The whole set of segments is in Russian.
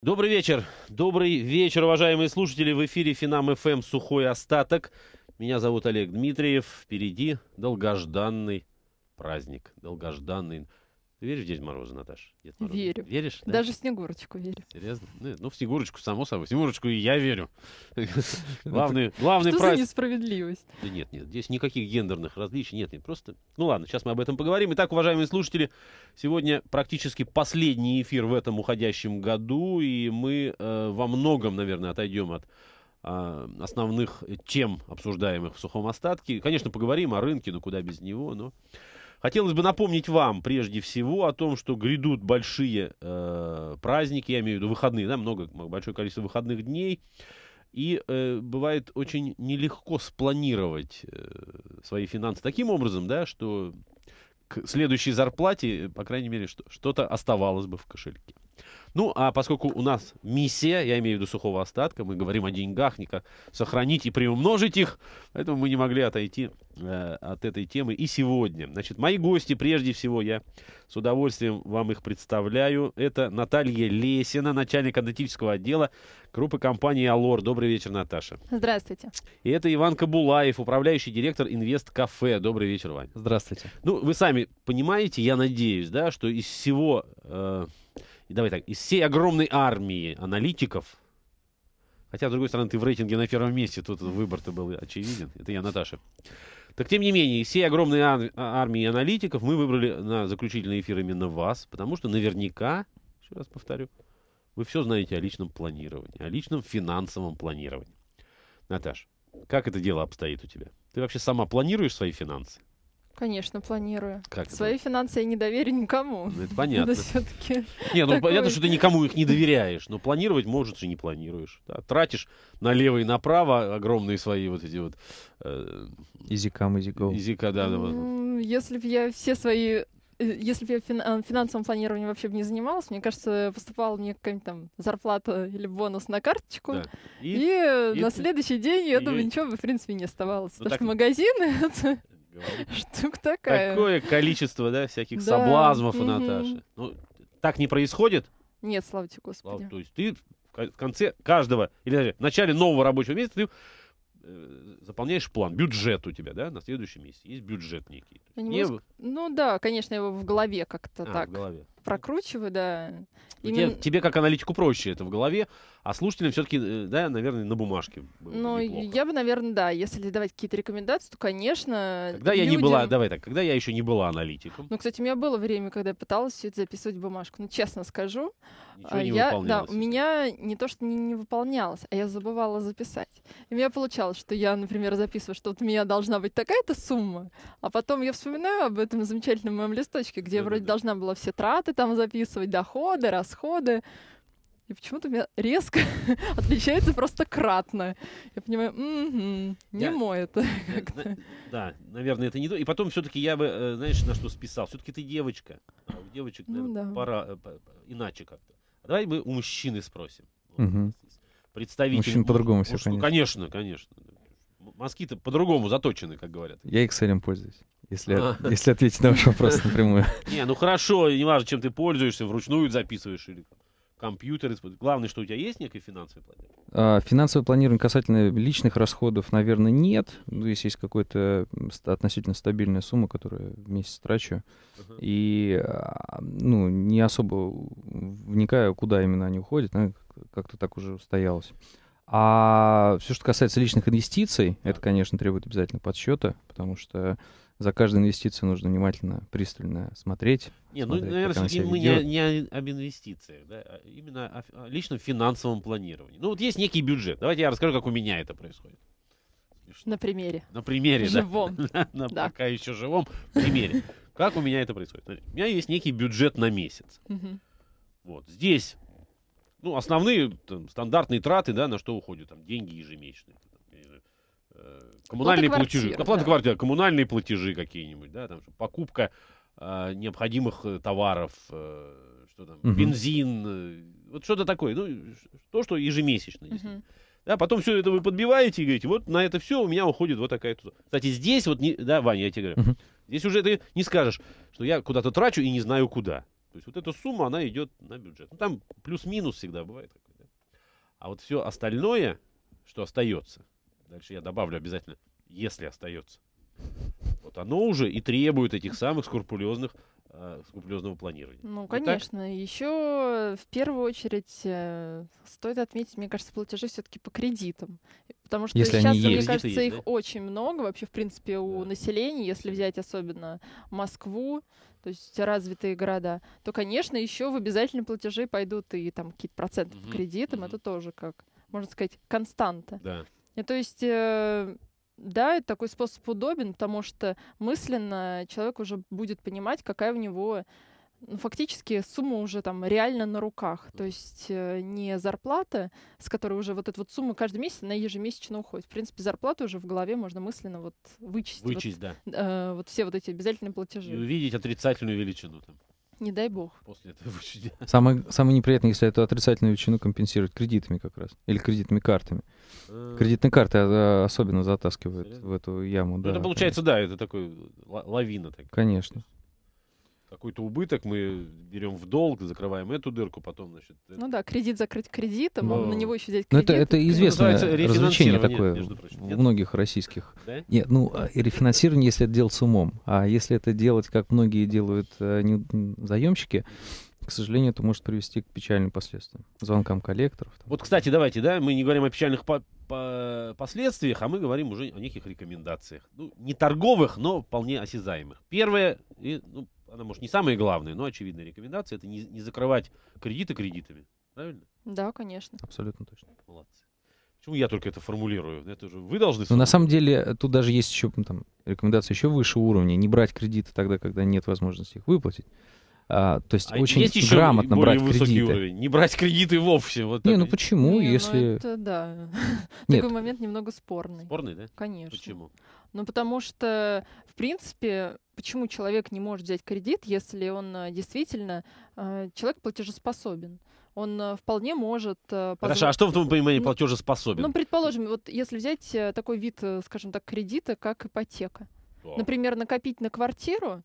Добрый вечер. Добрый вечер, уважаемые слушатели. В эфире Финам ФМ «Сухой остаток». Меня зовут Олег Дмитриев. Впереди долгожданный праздник. Долгожданный ты веришь в Дед Мороза, Наташа? Дед Мороз? Верю. Веришь? Да? Даже в Снегурочку верю. Серьезно? Ну, ну, в Снегурочку, само собой. В Снегурочку и я верю. Ну, главный, главный Что за несправедливость? Да нет, нет, здесь никаких гендерных различий нет, нет. Просто, ну ладно, сейчас мы об этом поговорим. Итак, уважаемые слушатели, сегодня практически последний эфир в этом уходящем году, и мы э, во многом, наверное, отойдем от а, основных тем, обсуждаемых в сухом остатке. Конечно, поговорим о рынке, но куда без него, но... Хотелось бы напомнить вам прежде всего о том, что грядут большие э, праздники, я имею в виду выходные, да, много, большое количество выходных дней. И э, бывает очень нелегко спланировать э, свои финансы таким образом, да, что к следующей зарплате, по крайней мере, что- что-то оставалось бы в кошельке. Ну, а поскольку у нас миссия, я имею в виду сухого остатка, мы говорим о деньгах, Ника, сохранить и приумножить их, поэтому мы не могли отойти э, от этой темы и сегодня. Значит, мои гости, прежде всего, я с удовольствием вам их представляю. Это Наталья Лесина, начальник аналитического отдела группы компании «Алор». Добрый вечер, Наташа. Здравствуйте. И это Иван Кабулаев, управляющий директор «Инвест Кафе». Добрый вечер, Вань. Здравствуйте. Ну, вы сами понимаете, я надеюсь, да, что из всего... Э, и давай так, из всей огромной армии аналитиков, хотя, с другой стороны, ты в рейтинге на первом месте, тут выбор-то был очевиден, это я, Наташа. Так, тем не менее, из всей огромной ар- армии аналитиков мы выбрали на заключительный эфир именно вас, потому что наверняка, еще раз повторю, вы все знаете о личном планировании, о личном финансовом планировании. Наташ, как это дело обстоит у тебя? Ты вообще сама планируешь свои финансы? Конечно, планирую. Как Свои это? финансы я не доверю никому. Ну, это понятно. Это все-таки. Не, ну понятно, что ты никому их не доверяешь, но планировать может и не планируешь. Да? Тратишь налево и направо огромные свои вот эти вот. Изикам, э, изиков. Изика, да, да. Если бы я все свои э, если бы я фин- э, финансовым планированием вообще бы не занималась, мне кажется, поступала мне какая-нибудь там зарплата или бонус на карточку, да. и, и, и на следующий день, я и, думаю, ничего бы, в принципе, не оставалось. Ну, потому так... что магазины... Штука такая. Такое количество, да, всяких да. соблазнов у Наташи. Ну, так не происходит? Нет, слава тебе, Господи. то есть ты в конце каждого, или даже в начале нового рабочего месяца ты э, заполняешь план, бюджет у тебя, да, на следующий месяц. Есть бюджет некий. не Ну да, конечно, его в голове как-то а, так в голове. прокручиваю, да. Именно... Тебе, тебе как аналитику проще это в голове, а слушателям все-таки, э, да, наверное, на бумажке. Ну, я бы, наверное, да, если давать какие-то рекомендации, то, конечно. Когда людям... я не была, давай так, когда я еще не была аналитиком. Ну, кстати, у меня было время, когда я пыталась все это записывать в бумажку. Ну, честно скажу, Ничего а не я, да, у меня не то, что не, не выполнялось, а я забывала записать. И у меня получалось, что я, например, записываю, что вот у меня должна быть такая-то сумма, а потом я вспоминаю об этом замечательном моем листочке, где да, я вроде да. должна была все траты там записывать, доходы, расходы. И почему-то у меня резко отличается просто кратно. Я понимаю, угу, не я, мой это. Э, на, да, наверное, это не то. И потом все-таки я бы, э, знаешь, на что списал. Все-таки ты девочка. А у девочек, наверное, ну, да. пора э, иначе как-то. А давай мы у мужчины спросим. Угу. Представитель. Мужчин по-другому все, конечно. Конечно, конечно. Москиты по-другому заточены, как говорят. Я Excel пользуюсь если, а. если ответить на ваш вопрос напрямую. Не, ну хорошо, не важно, чем ты пользуешься, вручную записываешь или компьютеры. Главное, что у тебя есть некое финансовое планирование? А, финансовое планирование касательно личных расходов, наверное, нет. Ну, если есть какая-то относительно стабильная сумма, которую в месяц трачу. Uh-huh. И а, ну, не особо вникаю, куда именно они уходят. Ну, как-то так уже устоялось. А все, что касается личных инвестиций, это, конечно, требует обязательно подсчета, потому что за каждую инвестицию нужно внимательно, пристально смотреть. Не, ну, наверное, все-таки мы не, не об инвестициях, да, а именно о, о личном финансовом планировании. Ну, вот есть некий бюджет. Давайте я расскажу, как у меня это происходит. На примере. На примере, живом. да. Живом. пока еще живом примере. Как у меня это происходит? У меня есть некий бюджет на месяц. Вот здесь, ну, основные там, стандартные траты, да, на что уходят там деньги ежемесячные. Там, Э, коммунальные Плата платежи, квартир, оплата ну, да. квартиры, коммунальные платежи какие-нибудь, да, там покупка э, необходимых э, товаров, э, что там, угу. бензин, э, вот что-то такое, ну то, что ежемесячно. Угу. Да, потом все это вы подбиваете и говорите, вот на это все у меня уходит вот такая. Кстати, здесь вот, не, да, Ваня, я тебе говорю, угу. здесь уже ты не скажешь, что я куда-то трачу и не знаю куда. То есть вот эта сумма, она идет на бюджет. Ну, там плюс-минус всегда бывает такой, А вот все остальное, что остается, дальше я добавлю обязательно, если остается. Вот оно уже и требует этих самых скрупулезных э, скрупулезного планирования. Ну, конечно. Так? Еще в первую очередь э, стоит отметить, мне кажется, платежи все-таки по кредитам. Потому что если сейчас, мне есть. кажется, есть, их да? очень много вообще, в принципе, у да. населения, если взять особенно Москву, то есть развитые города, то, конечно, еще в обязательные платежи пойдут и там какие-то проценты угу. по кредитам. Угу. Это тоже как, можно сказать, константа. Да. Э, то есть, э, да, такой способ удобен, потому что мысленно человек уже будет понимать, какая у него ну, фактически сумма уже там реально на руках. То есть э, не зарплата, с которой уже вот эта вот сумма каждый месяц, она ежемесячно уходит. В принципе, зарплату уже в голове можно мысленно вот вычесть. Вычесть, вот, да. Э, вот все вот эти обязательные платежи. И увидеть отрицательную величину там. Не дай бог. После этого самое, самое неприятное, если эту отрицательную величину компенсировать кредитами как раз. Или кредитными картами. Э. Кредитные карты а, а, особенно затаскивают Серьезно? в эту яму. Ну, да, это получается, конечно. да, это такой лавина. Такая. Конечно какой-то убыток, мы берем в долг, закрываем эту дырку, потом, значит... Э, ну да, кредит закрыть кредитом, Но... А на него еще взять кредит. это, это известное это развлечение такое нет, у многих российских. Да? Нет, ну, а, рефинансирование, если это делать с умом, а если это делать, как многие делают а, заемщики, к сожалению, это может привести к печальным последствиям. Звонкам коллекторов. Там. Вот, кстати, давайте, да, мы не говорим о печальных по по последствиях, а мы говорим уже о неких рекомендациях. Ну, не торговых, но вполне осязаемых. Первое, и, ну, она, может, не самая главная но очевидная рекомендация, это не, не закрывать кредиты кредитами. Правильно? Да, конечно. Абсолютно точно. Молодцы. Почему я только это формулирую? Это же вы должны... Но ну, на самом деле э, тут даже есть еще там, рекомендация еще выше уровня. Не брать кредиты тогда, когда нет возможности их выплатить. А, то есть а очень есть еще грамотно более брать высокий кредиты. Уровень. Не брать кредиты вовсе. Вот не, ну почему, не, ну если... Ну это, да. Нет. Такой момент немного спорный. Спорный, да? Конечно. Почему? Ну, потому что, в принципе, почему человек не может взять кредит, если он э, действительно э, человек платежеспособен? Он э, вполне может... Позволить... Хорошо, а что в твоем ну, понимании платежеспособен? Ну, предположим, вот если взять такой вид, скажем так, кредита, как ипотека. Например, накопить на квартиру,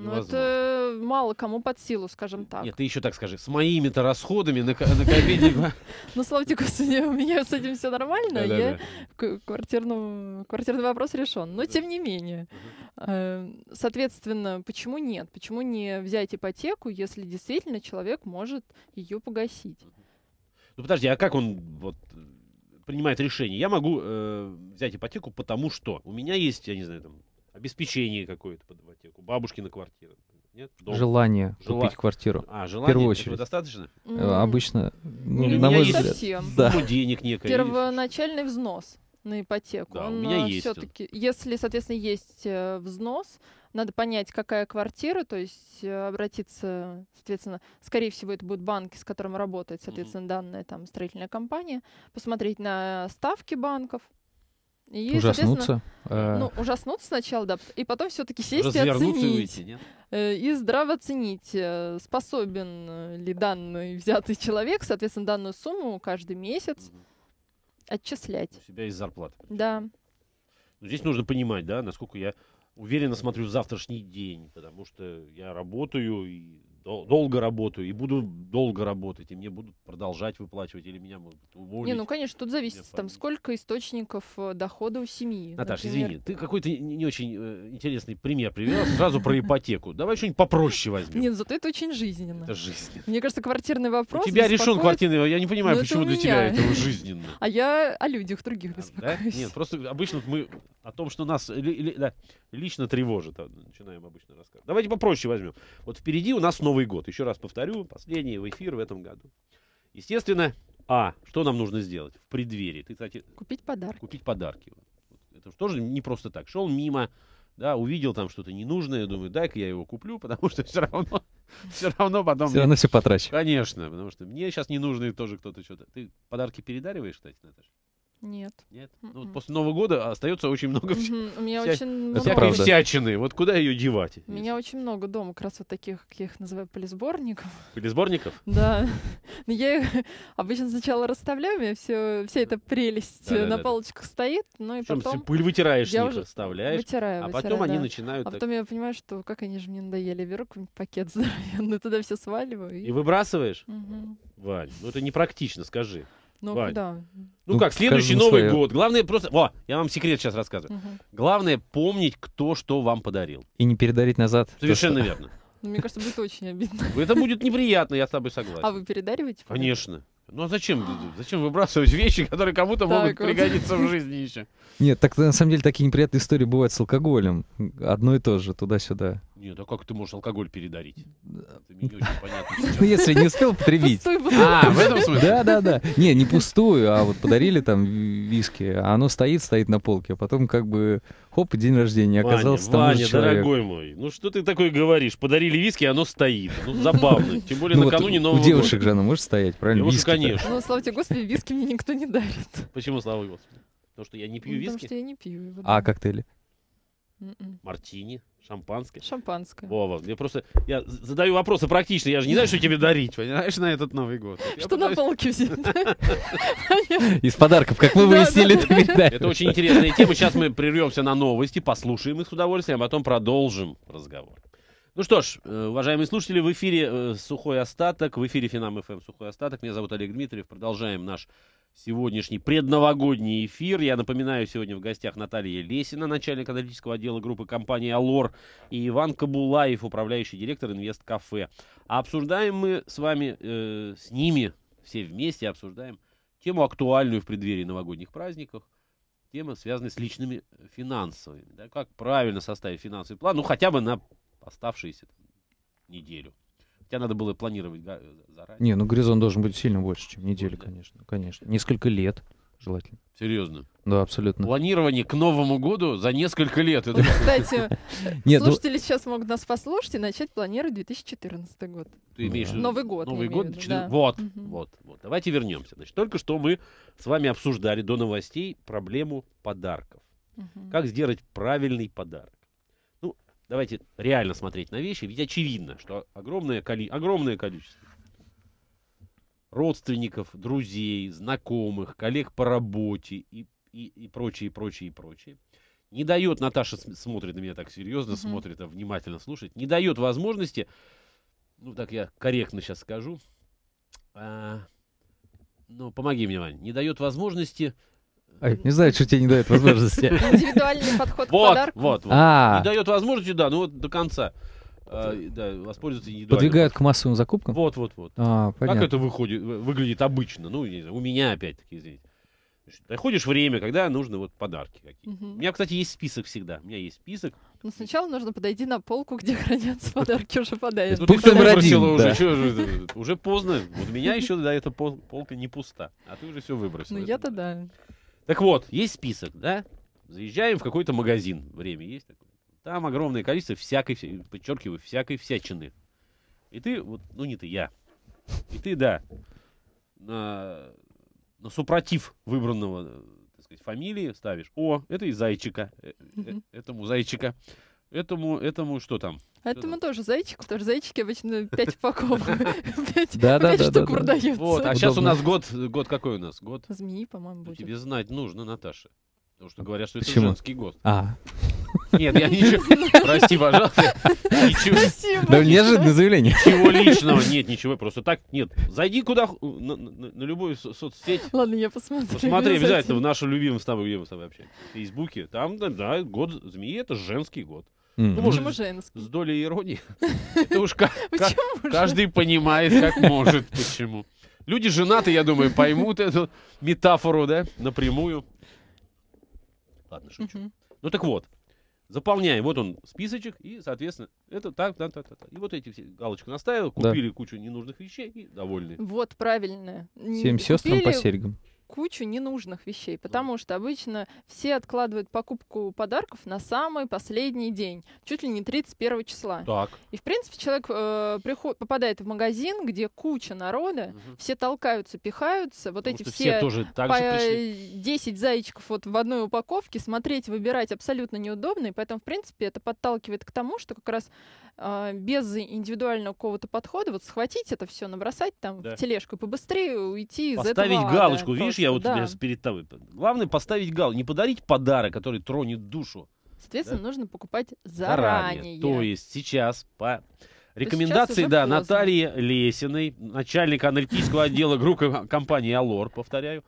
ну, это мало кому под силу, скажем так. Нет, ты еще так скажи. С моими-то расходами на на накопить... Ну, слава Господи, у меня с этим все нормально. Я квартирный вопрос решен. Но тем не менее. Э, соответственно, почему нет? Почему не взять ипотеку, если действительно человек может ее погасить? Ну, подожди, а как он вот принимает решение? Я могу э, взять ипотеку, потому что у меня есть, я не знаю, там, обеспечение какое-то под ипотеку, бабушкина квартира, нет? Дом. Желание Жела... купить квартиру. А, желание, в первую очередь. достаточно? Mm. Обычно, ну, ну на мой взгляд. Совсем. Да. Ну, денег некое. Первоначальный видишь? взнос на ипотеку. Да, Он у меня э, есть. Все-таки, если, соответственно, есть э, взнос, надо понять, какая квартира, то есть обратиться, соответственно, скорее всего, это будут банки, с которыми работает, соответственно, mm-hmm. данная там строительная компания, посмотреть на ставки банков, и, ужаснуться. Э. Ну, ужаснуться сначала, да, и потом все-таки сесть и оценить. Э, и, здраво оценить, э, способен ли данный взятый человек, соответственно, данную сумму каждый месяц отчислять. У себя из зарплаты. Да. Но здесь нужно понимать, да, насколько я уверенно смотрю в завтрашний день, потому что я работаю и долго работаю и буду долго работать, и мне будут продолжать выплачивать, или меня могут уволить. Не, ну, конечно, тут зависит, там, сколько источников э, дохода у семьи. Наташа, извини, ты какой-то не очень э, интересный пример привела, сразу про ипотеку. Давай что-нибудь попроще возьмем. Нет, зато это очень жизненно. Это жизненно. Мне кажется, квартирный вопрос У тебя решен квартирный я не понимаю, почему для тебя это жизненно. А я о людях других беспокоюсь. Нет, просто обычно мы о том, что нас лично тревожит, а, начинаем обычно рассказывать. Давайте попроще возьмем. Вот впереди у нас новый Новый год. Еще раз повторю, последний в эфир в этом году. Естественно, а, что нам нужно сделать в преддверии? Ты, кстати, купить подарки. Купить подарки. Это тоже не просто так. Шел мимо, да, увидел там что-то ненужное, думаю, дай-ка я его куплю, потому что все равно, все равно потом... Все равно все потрачу. Конечно, потому что мне сейчас ненужные тоже кто-то что-то... Ты подарки передариваешь, кстати, Наташа? Нет. Нет. Mm-mm. Ну, вот м-м. после Нового года остается очень много mm-hmm. У меня вся... очень много... всякой правда. всячины. Вот куда ее девать? У меня очень много дома, как раз вот таких, как я их называю, полисборников. Полисборников? Да. Ну, я их обычно сначала расставляю, у меня все, вся эта прелесть на полочках стоит, ну и потом... пыль вытираешь я них, уже оставляешь. Вытираю, а потом они начинают... А потом я понимаю, что как они же мне надоели. Беру какой-нибудь пакет здоровенный, туда все сваливаю. И, и выбрасываешь? Угу. Валь, ну это непрактично, скажи. Ну, да. Ну, ну как, следующий Новый свое. год. Главное просто... во, я вам секрет сейчас рассказываю. Угу. Главное помнить, кто что вам подарил. И не передарить назад. Совершенно то, что... верно. Ну, мне кажется, будет очень обидно. Это будет неприятно, я с тобой согласен. А вы передариваете? Конечно. Ну а зачем, зачем выбрасывать вещи, которые кому-то могут вот. пригодиться в жизни еще? Нет, так на самом деле такие неприятные истории бывают с алкоголем. Одно и то же, туда-сюда. Нет, а как ты можешь алкоголь передарить? Это мне не очень понятно. Ну, если не успел потребить. А, в этом смысле? Да, да, да. Не, не пустую, а вот подарили там виски, а оно стоит, стоит на полке, а потом как бы хоп, день рождения, оказался там Ваня, дорогой мой, ну что ты такое говоришь? Подарили виски, оно стоит. Ну, забавно. Тем более ну, накануне Нового года. У девушек же оно может стоять, правильно? конечно. Ну, слава тебе, Господи, виски мне никто не дарит. Почему, слава Господи? Потому что я не пью ну, виски? Потому что я не пью. А коктейли? Mm-mm. М-м. Мартини, шампанское. Шампанское. Вова, мне просто... Я задаю вопросы практически, я же не знаю, что тебе дарить, понимаешь, на этот Новый год. Что на полке взять? Из подарков, как мы выяснили. Это очень интересная тема. Сейчас мы прервемся на новости, послушаем их с удовольствием, а потом продолжим разговор. Ну что ж, э, уважаемые слушатели, в эфире э, «Сухой остаток», в эфире «Финам ФМ Сухой остаток». Меня зовут Олег Дмитриев. Продолжаем наш сегодняшний предновогодний эфир. Я напоминаю, сегодня в гостях Наталья Лесина, начальник аналитического отдела группы компании «Алор», и Иван Кабулаев, управляющий директор «Инвесткафе». А обсуждаем мы с вами, э, с ними, все вместе обсуждаем тему, актуальную в преддверии новогодних праздников, тема, связанная с личными э, финансовыми. Да, как правильно составить финансовый план, ну хотя бы на оставшиеся неделю. Тебя надо было планировать заранее. Не, ну горизонт должен быть сильно больше, чем неделя, конечно. Конечно. Несколько лет желательно. Серьезно? Да, абсолютно. Планирование к Новому году за несколько лет. Это... Ну, кстати, ну слушатели сейчас могут нас послушать и начать планировать 2014 год. Ты имеешь Новый год. Новый год. Вот, вот, вот. Давайте вернемся. Значит, только что мы с вами обсуждали до новостей проблему подарков. Как сделать правильный подарок давайте реально смотреть на вещи, ведь очевидно, что огромное, коли... огромное количество родственников, друзей, знакомых, коллег по работе и, и, и прочее, и прочее, и прочее. Не дает, Наташа смотрит на меня так серьезно, mm-hmm. смотрит, а внимательно слушает, не дает возможности, ну так я корректно сейчас скажу, а, ну помоги мне, Вань, не дает возможности Ой, не знаю, что тебе не дает возможности. Индивидуальный подход к подарку. Вот, вот. А. Не дает возможности, да, ну вот до конца. А, да, воспользоваться индивидуально. Подвигают к массовым закупкам? Вот, вот, вот. А, понятно. Как это выходит, выглядит обычно? Ну, не знаю, у меня опять-таки, извините. Находишь время, когда нужны вот подарки какие Угу. У меня, кстати, есть список всегда. У меня есть список. Но ну, сначала нужно подойти на полку, где хранятся подарки уже подарят. Ну, пункт номер один. Уже поздно. Вот у меня еще да, эта полка не пуста. А ты уже все выбросил. Ну я-то да. Так вот, есть список, да? Заезжаем в какой-то магазин. Время есть такое. Там огромное количество всякой, подчеркиваю, всякой всячины. И ты, вот, ну не ты, я. И ты, да, на, на супротив выбранного, э, так сказать, фамилии ставишь. О, это из зайчика. Э, э, этому зайчика. Этому, этому что там? Это а Поэтому тоже зайчик, тоже зайчики обычно 5 паков, 5 штук продаются. а сейчас у нас год, год какой у нас? Год? Змеи, по-моему, будет. Тебе знать нужно, Наташа. Потому что говорят, что это женский год. А. Нет, я ничего... Ну. Прости, пожалуйста. Ничего... Да неожиданное заявление. Ничего личного. Нет, ничего. Просто так, нет. Зайди куда... На, на любую соцсеть. Ладно, я посмотрю. Посмотри обязательно в нашу любимую с тобой, где мы с тобой общаемся. В Фейсбуке. Там, да, год змеи — это женский год. Mm. Ну, Почему женский? С долей иронии. Это уж каждый понимает, как может, почему. Люди женаты, я думаю, поймут эту метафору, да, напрямую. Ладно, шучу. Ну так вот, заполняем. Вот он списочек, и, соответственно, это так, так, так, так. И вот эти все галочку наставил, купили кучу ненужных вещей и довольны. Вот, правильно. Не Всем сестрам по серьгам кучу ненужных вещей, потому что обычно все откладывают покупку подарков на самый последний день, чуть ли не 31 числа. Так. И, в принципе, человек э, приход, попадает в магазин, где куча народа, угу. все толкаются, пихаются, вот эти все, все тоже так по же 10 зайчиков вот в одной упаковке, смотреть, выбирать абсолютно неудобно, и поэтому, в принципе, это подталкивает к тому, что как раз а, без индивидуального какого-то подхода вот схватить это все, набросать там да. в тележку и побыстрее уйти из Поставить этого. галочку, ада, видишь, Хочешь, я вот да. тебе перед тобой... Главное поставить гал, не подарить подарок, который тронет душу. Соответственно, да? нужно покупать заранее. заранее. То есть сейчас по... Рекомендации, да, поздно. Натальи Лесиной, начальника аналитического отдела группы компании «Алор», повторяю.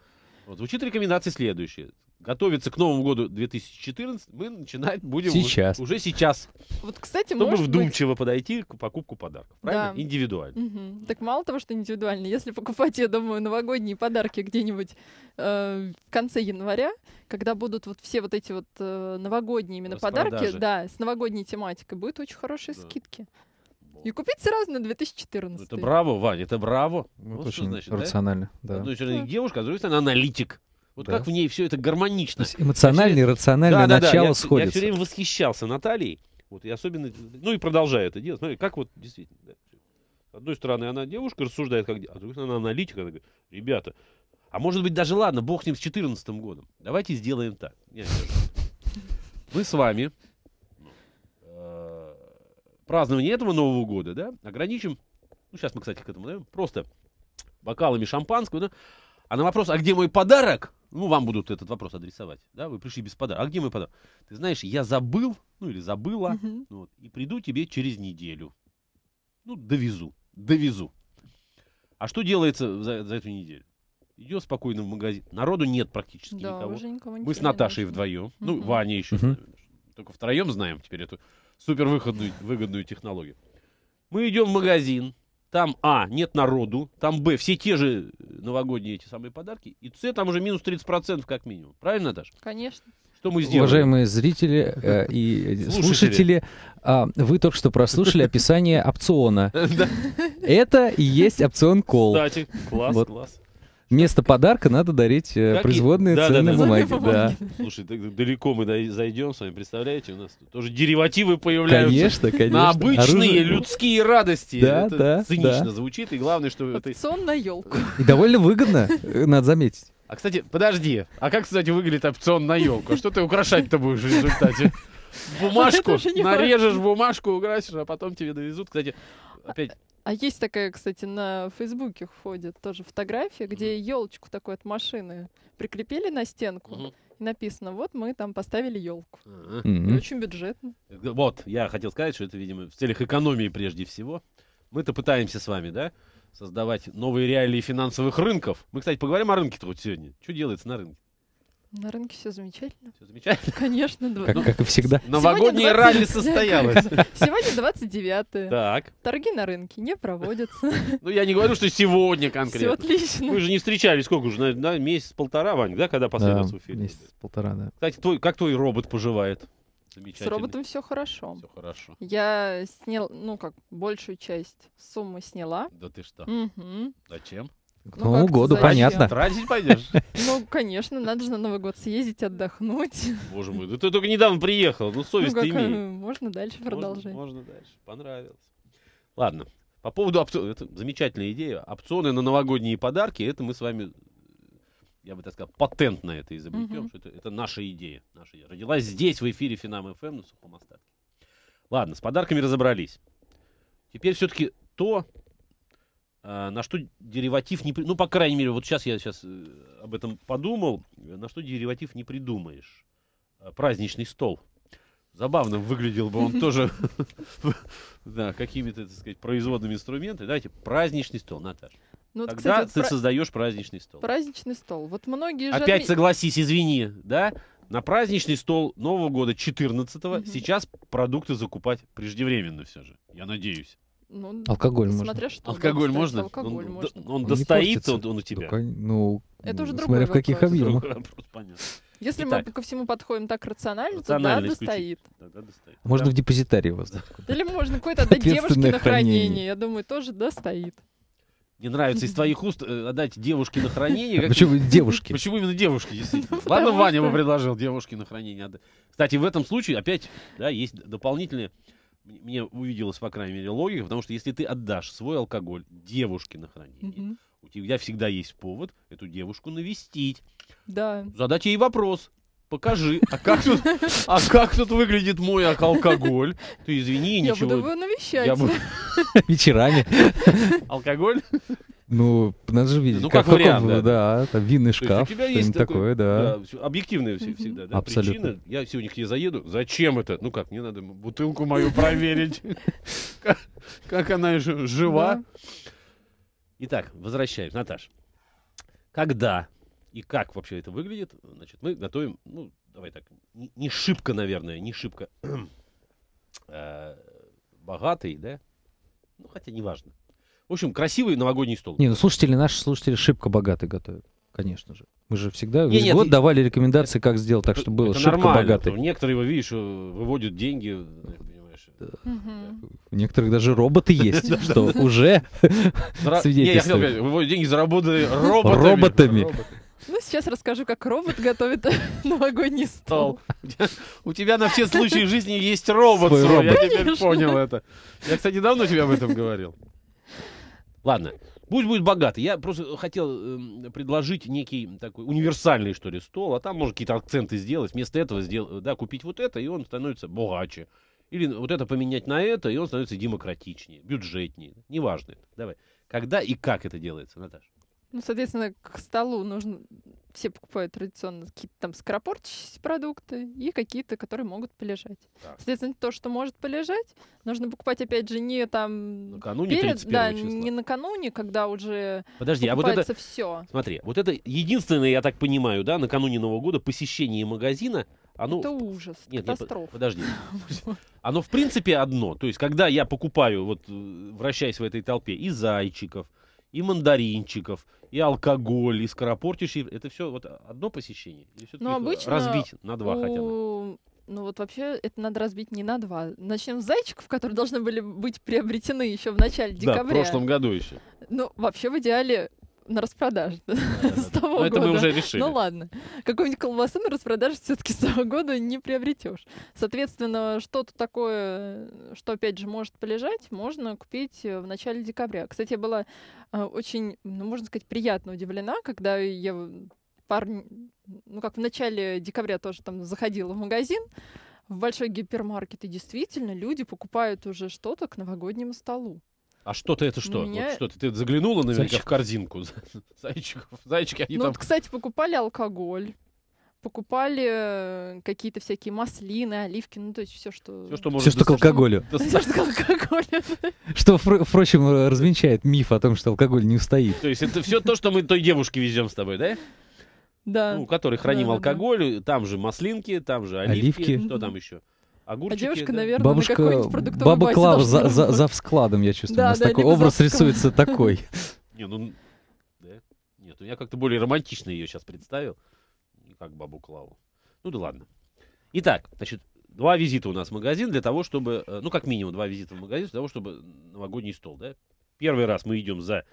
Вот, звучит рекомендации следующие готовиться к Новому году 2014 мы начинать будем сейчас. уже сейчас. Вот, кстати, чтобы вдумчиво быть... подойти к покупку подарков. Правильно? Да. Индивидуально. Угу. Так мало того, что индивидуально, если покупать, я думаю, новогодние подарки где-нибудь э, в конце января, когда будут вот все вот эти вот э, новогодние именно подарки, да, с новогодней тематикой, будут очень хорошие да. скидки. И купить сразу на 2014. Это браво, Ваня, это браво. Вот, вот очень значит, рационально. Да? да. Одной девушка, а с другой стороны, аналитик. Вот да. как в ней все это гармонично. То эмоциональное и рациональное да, начало да, да. сходится. Я, я все время восхищался Натальей. Вот, и особенно, ну и продолжаю это делать. Смотри, как вот действительно. Да. С одной стороны, она девушка рассуждает, как, а с другой стороны, она аналитика. Она говорит, ребята, а может быть даже ладно, бог с ним с 14 годом. Давайте сделаем так. Нет, Мы с вами э, празднование этого Нового года, да, ограничим, ну сейчас мы, кстати, к этому, да, просто бокалами шампанского, да, а на вопрос, а где мой подарок, ну, вам будут этот вопрос адресовать, да, вы пришли без подарка. А где мой подарок? Ты знаешь, я забыл, ну или забыла, угу. вот, и приду тебе через неделю. Ну, довезу, довезу. А что делается за, за эту неделю? Идет спокойно в магазин. Народу нет практически да, никого. Уже никого Мы с Наташей нужно. вдвоем. Угу. Ну, Ваня еще. Угу. Только втроем знаем теперь эту супервыгодную технологию. Мы идем в магазин, там, а, нет народу, там, б, все те же э, новогодние эти самые подарки, и с, там уже минус 30% как минимум. Правильно, Наташа? Конечно. Что мы сделали? Уважаемые зрители э, и слушатели, слушатели э, вы только что прослушали описание опциона. Это и есть опцион кол. Кстати, класс, класс. Вместо подарка надо дарить э, Какие? производные да, ценные да, да, бумаги. Да. Слушай, так далеко мы зайдем с вами, представляете? У нас тоже деривативы появляются. Конечно, конечно. На обычные Оружие. людские радости. Да, это да, цинично да. звучит, и главное, что... Опцион это... на елку. И довольно выгодно, э, надо заметить. А, кстати, подожди, а как, кстати, выглядит опцион на елку? А что ты украшать-то будешь в результате? Ну, бумажку, нарежешь бумажку, украсишь, а потом тебе довезут. Кстати, опять а есть такая, кстати, на Фейсбуке ходит тоже фотография, где елочку такой от машины прикрепили на стенку. И написано, вот мы там поставили елку. Mm-hmm. Очень бюджетно. Э, вот, я хотел сказать, что это, видимо, в целях экономии прежде всего. Мы-то пытаемся с вами, да, создавать новые реалии финансовых рынков. Мы, кстати, поговорим о рынке-то сегодня. Что делается на рынке? На рынке все замечательно. Все замечательно? Конечно. Дв... Как, ну, как и всегда. Новогоднее 20... ралли состоялось. Сегодня 29 Так. Торги на рынке не проводятся. Ну, я не говорю, что сегодня конкретно. Все отлично. Мы же не встречались сколько уже? На, месяц-полтора, Вань, да, когда последний раз в месяц-полтора, да. Кстати, твой, как твой робот поживает? С роботом все хорошо. Все хорошо. Я снял, ну как, большую часть суммы сняла. Да ты что? Угу. Зачем? Ну, К ну, Новому году, понятно. Тратить пойдешь? Ну, конечно, надо же на Новый год съездить, отдохнуть. Боже мой, да ты только недавно приехал, ну совесть ну, как, э, Можно дальше можно, продолжать. Можно дальше, понравилось. Ладно, по поводу опционов, это замечательная идея. Опционы на новогодние подарки, это мы с вами, я бы так сказал, патент на это изобретем. Что это, это наша идея, наша идея. Родилась здесь, в эфире Финам ФМ на Сухом остатке. Ладно, с подарками разобрались. Теперь все-таки то, а, на что дериватив не... Ну, по крайней мере, вот сейчас я сейчас э, об этом подумал, на что дериватив не придумаешь. А, праздничный стол. Забавно выглядел бы он тоже да, какими-то, так сказать, производными инструментами. Давайте, праздничный стол, Наташа. Ну, Тогда кстати, ты про... создаешь праздничный стол. Праздничный стол. Вот многие же... Опять согласись, извини, да? На праздничный стол Нового года 14-го сейчас продукты закупать преждевременно все же. Я надеюсь. Ну, алкоголь можно. Что, алкоголь да, можно? Алкоголь он, можно. Он, он достоится, он, он у тебя. Ну, ну это уже смотря в каких объемах. Если Итак. мы ко всему подходим так рационально, рационально то да, достоит. Да, достоит. Можно да. в депозитарии вас. Или можно какой-то отдать девушке на хранение. Я думаю, тоже достоит. Не нравится из твоих уст э, отдать девушке на хранение. А почему девушки? Почему именно девушки, Ладно, Ваня бы предложил девушке на хранение. Кстати, в этом случае опять да, есть дополнительные мне увиделась, по крайней мере, логика, потому что если ты отдашь свой алкоголь девушке на хранение, mm-hmm. у тебя всегда есть повод эту девушку навестить. Да. Задать ей вопрос. Покажи, а как тут, а как тут выглядит мой алкоголь? Ты извини, я ничего. Я буду его навещать. Я буду... Вечерами. Алкоголь? Ну, надо же видеть. Ну, как, как вариант, какой, да. да. там винный шкаф, что-нибудь такое, да. да. Объективная всегда, да, Абсолютно. причина. Я сегодня к ней заеду. Зачем это? Ну как, мне надо бутылку мою проверить. Как она жива. Итак, возвращаемся. Наташ, когда и как вообще это выглядит, значит, мы готовим, ну, давай так, не, шибко, наверное, не шибко э, богатый, да? Ну, хотя неважно. В общем, красивый новогодний стол. Не, ну слушатели, наши слушатели шибко богаты готовят, конечно же. Мы же всегда не, весь нет, год ты... давали рекомендации, это, как сделать так, чтобы было шибко богатый. Некоторые, вы видишь, выводят деньги, у некоторых даже роботы есть, что уже свидетельствует. Вы деньги заработали роботами. Ну, сейчас расскажу, как робот готовит новогодний стол. У тебя на все случаи жизни есть робот. Я теперь понял это. Я, кстати, давно тебе об этом говорил. Ладно, пусть будет богатый. Я просто хотел э, предложить некий такой универсальный, что ли, стол, а там можно какие-то акценты сделать. Вместо этого сдел... да, купить вот это, и он становится богаче. Или вот это поменять на это, и он становится демократичнее, бюджетнее. Неважно. Давай. Когда и как это делается, Наташа? Ну, соответственно, к столу нужно все покупают традиционно какие-то там скоропортящиеся продукты и какие-то, которые могут полежать. Да. Соответственно, то, что может полежать, нужно покупать, опять же, не там... Накануне перед, да, числа. не накануне, когда уже Подожди, а вот это... все. Смотри, вот это единственное, я так понимаю, да, накануне Нового года посещение магазина, оно... Это ужас, нет, катастрофа. Нет, подожди. Оно в принципе одно. То есть, когда я покупаю, вот э, вращаясь в этой толпе, и зайчиков, и мандаринчиков, и алкоголь, и скоропортишь. Это все вот одно посещение? ну, обычно разбить на два у... хотя бы? Ну вот вообще это надо разбить не на два. Начнем с зайчиков, которые должны были быть приобретены еще в начале декабря. Да, в прошлом году еще. Ну, вообще в идеале на распродаже с того года. это мы уже решили. Ну ладно. Какую-нибудь колбасу на распродаже все-таки с того года не приобретешь. Соответственно, что-то такое, что опять же может полежать, можно купить э, в начале декабря. Кстати, я была э, очень, ну, можно сказать, приятно удивлена, когда я пар... ну как в начале декабря тоже там заходила в магазин, в большой гипермаркет, и действительно люди покупают уже что-то к новогоднему столу. А что-то это что? Меня... Вот что-то ты заглянула наверняка Зайчик. в корзинку зайчиков. Зайчики, они ну, там... вот, кстати, покупали алкоголь покупали э, какие-то всякие маслины, оливки, ну то есть все, что... Все, что, может все, что к алкоголю. Все, что к алкоголю. Что, впрочем, развенчает миф о том, что алкоголь не устоит. То есть это все то, что мы той девушке везем с тобой, да? Да. Ну, который храним алкоголь, там же маслинки, там же оливки, что там еще? огурчики. А девушка, да. наверное, Бабушка, на какой-нибудь продуктовой баба базе Клава за, за, за вскладом, я чувствую. Да, у нас да, такой образ рисуется такой. Не, ну, да. Нет, я как-то более романтично ее сейчас представил, как бабу Клаву. Ну да ладно. Итак, значит, два визита у нас в магазин для того, чтобы, э, ну как минимум два визита в магазин для того, чтобы новогодний стол, да? Первый раз мы идем за,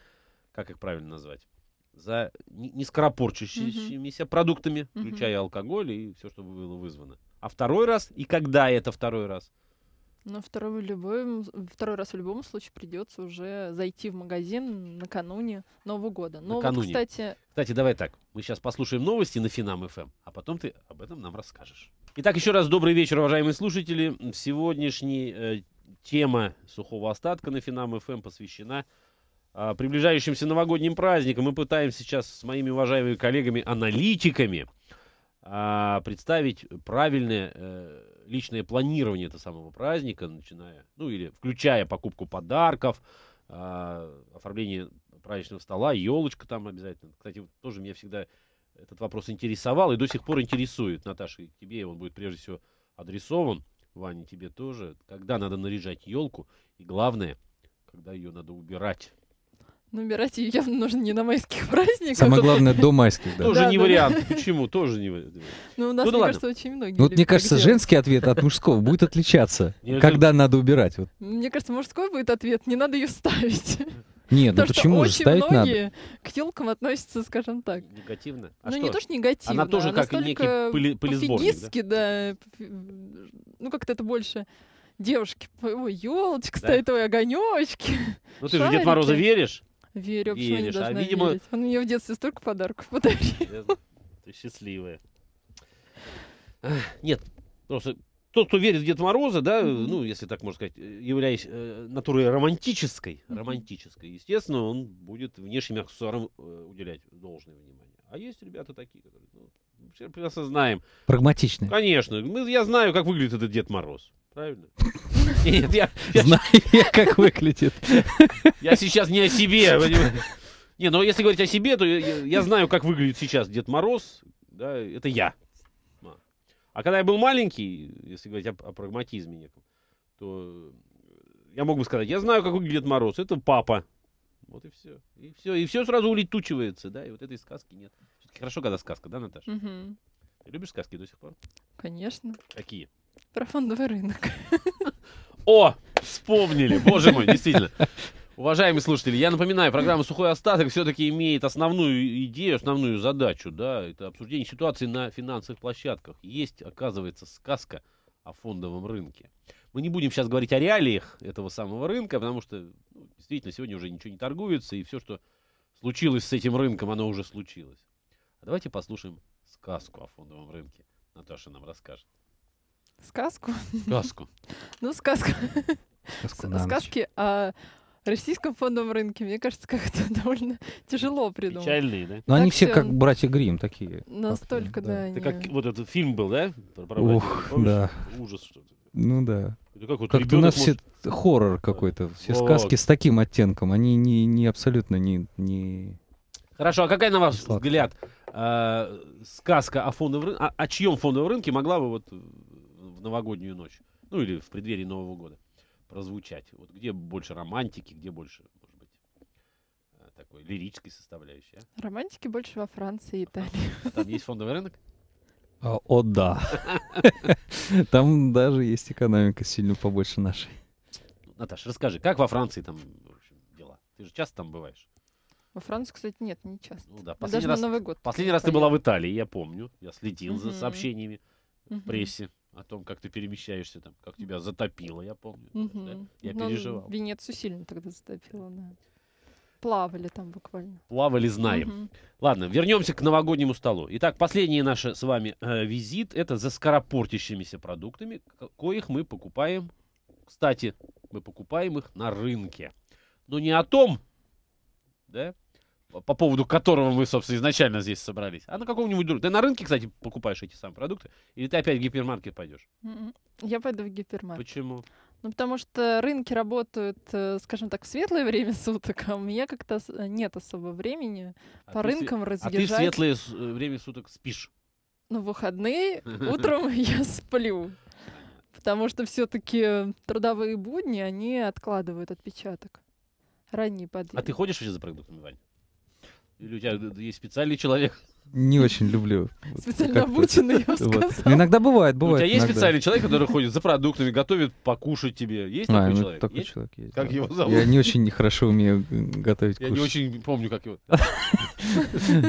как их правильно назвать? за не скоропорчащимися mm-hmm. продуктами, mm-hmm. включая алкоголь и все, что было вызвано. А второй раз и когда это второй раз? Ну, второй, любой, второй раз в любом случае придется уже зайти в магазин накануне Нового года. Но накануне. Вот, кстати... Кстати, давай так. Мы сейчас послушаем новости на Финам ФМ, эм, а потом ты об этом нам расскажешь. Итак, еще раз добрый вечер, уважаемые слушатели. Сегодняшняя э, тема сухого остатка на Финам ФМ эм посвящена а, приближающимся новогодним праздникам. Мы пытаемся сейчас с моими уважаемыми коллегами-аналитиками а, представить правильное э, личное планирование этого самого праздника, начиная, ну или включая покупку подарков, а, оформление праздничного стола, елочка там обязательно. Кстати, вот тоже меня всегда этот вопрос интересовал и до сих пор интересует, Наташа, и тебе он будет прежде всего адресован, Ваня, тебе тоже. Когда надо наряжать елку и главное, когда ее надо убирать. Набирать умирать ее явно нужно не на майских праздниках. Самое главное, до майских, да. Тоже не вариант. Почему? Тоже не вариант. Ну, у нас, ну, мне кажется, очень многие Вот, мне кажется, женский ответ от мужского будет отличаться. Когда надо убирать. Мне кажется, мужской будет ответ, не надо ее ставить. Нет, то, ну почему же ставить надо? к елкам относятся, скажем так. Негативно? А ну не то, что негативно. Она тоже она как некий пыли, пылесборник, да? да. Ну как-то это больше девушки. Ой, елочка да. стоит, ой, огонечки. Ну ты шарики. же Дед Мороза веришь? Верю, почему не Веришь, а видимо- верить? Он мне в детстве столько подарков подарил. Ты счастливая. Ах, Нет, просто тот, кто верит в Деда Мороза, да, э, Мгм. ну, если так можно сказать, являясь э, натурой романтической, Мгм. романтической, естественно, он будет внешним аксессуарам э, уделять должное внимание. А есть ребята такие, которые, ну, все прекрасно знаем. Прагматичный. Конечно, мы, я знаю, как выглядит этот Дед Мороз правильно? Нет, я... Знаю я, как выглядит. Я сейчас не о себе, Не, но ну, если говорить о себе, то я знаю, как выглядит сейчас Дед Мороз. Да, это я. А. а когда я был маленький, если говорить о, о прагматизме неком, то я мог бы сказать, я знаю, как выглядит Дед Мороз, это папа. Вот и все. И все, и все сразу улетучивается, да, и вот этой сказки нет. хорошо, когда сказка, да, Наташа? Угу. Ты любишь сказки до сих пор? Конечно. Какие? Про фондовый рынок. О, вспомнили, боже мой, действительно. Уважаемые слушатели, я напоминаю, программа «Сухой остаток» все-таки имеет основную идею, основную задачу, да, это обсуждение ситуации на финансовых площадках. Есть, оказывается, сказка о фондовом рынке. Мы не будем сейчас говорить о реалиях этого самого рынка, потому что ну, действительно сегодня уже ничего не торгуется, и все, что случилось с этим рынком, оно уже случилось. А давайте послушаем сказку о фондовом рынке. Наташа нам расскажет. Сказку? Сказку. Ну, сказка. Сказки о российском фондовом рынке, мне кажется, как-то довольно тяжело придумать. Печальные, да? Но они все как братья Грим такие. Настолько, да. они... Это как вот этот фильм был, да? Ух, да. Ужас что-то. Ну да. Как, вот как у нас может... все хоррор какой-то, все вот. сказки с таким оттенком, они не, не абсолютно не, не... Хорошо, а какая, на ваш Сладко. взгляд, э, сказка о фондовом рынке, о, о чьем фондовом рынке могла бы вот в новогоднюю ночь, ну или в преддверии Нового года прозвучать. Вот где больше романтики, где больше, может быть, э, такой лирической составляющей. А? Романтики больше во Франции и а Италии. А там есть фондовый рынок? О, а, о да. Там даже есть экономика сильно побольше нашей. Ну, Наташа, расскажи, как во Франции там дела? Ты же часто там бываешь? Во Франции, кстати, нет, не часто. Ну да, последний Даже раз, на Новый год. Последний раз ты была в Италии, я помню. Я следил угу. за сообщениями угу. в прессе о том, как ты перемещаешься, там, как тебя затопило, я помню. Угу. Да? Я Но ну, переживал. Венецию сильно тогда затопило, да. Плавали там буквально. Плавали, знаем. Угу. Ладно, вернемся к новогоднему столу. Итак, последний наш с вами э, визит это за скоропортящимися продуктами, коих мы покупаем. Кстати, мы покупаем их на рынке. Но не о том, да, по поводу которого мы, собственно, изначально здесь собрались, а на каком-нибудь другом. Ты на рынке, кстати, покупаешь эти самые продукты, или ты опять в гипермаркет пойдешь? М-м. Я пойду в гипермаркет. Почему? Ну, потому что рынки работают, э, скажем так, в светлое время суток, а у меня как-то э, нет особо времени а по рынкам све... разъезжать. А ты в светлое э, время суток спишь? Ну, в выходные утром я сплю. Потому что все-таки трудовые будни, они откладывают отпечаток. Ранний подъем. А ты ходишь за продуктами, Вань? Или у тебя есть специальный человек? Не очень люблю. Специально обученный, я бы вот. Ну, иногда бывает, бывает. Ну, у тебя есть иногда. специальный человек, который ходит за продуктами, готовит покушать тебе? Есть а, такой ну, человек? такой есть? человек есть. Как да. его зовут? Я не очень хорошо умею готовить Я кушать. не очень помню, как его.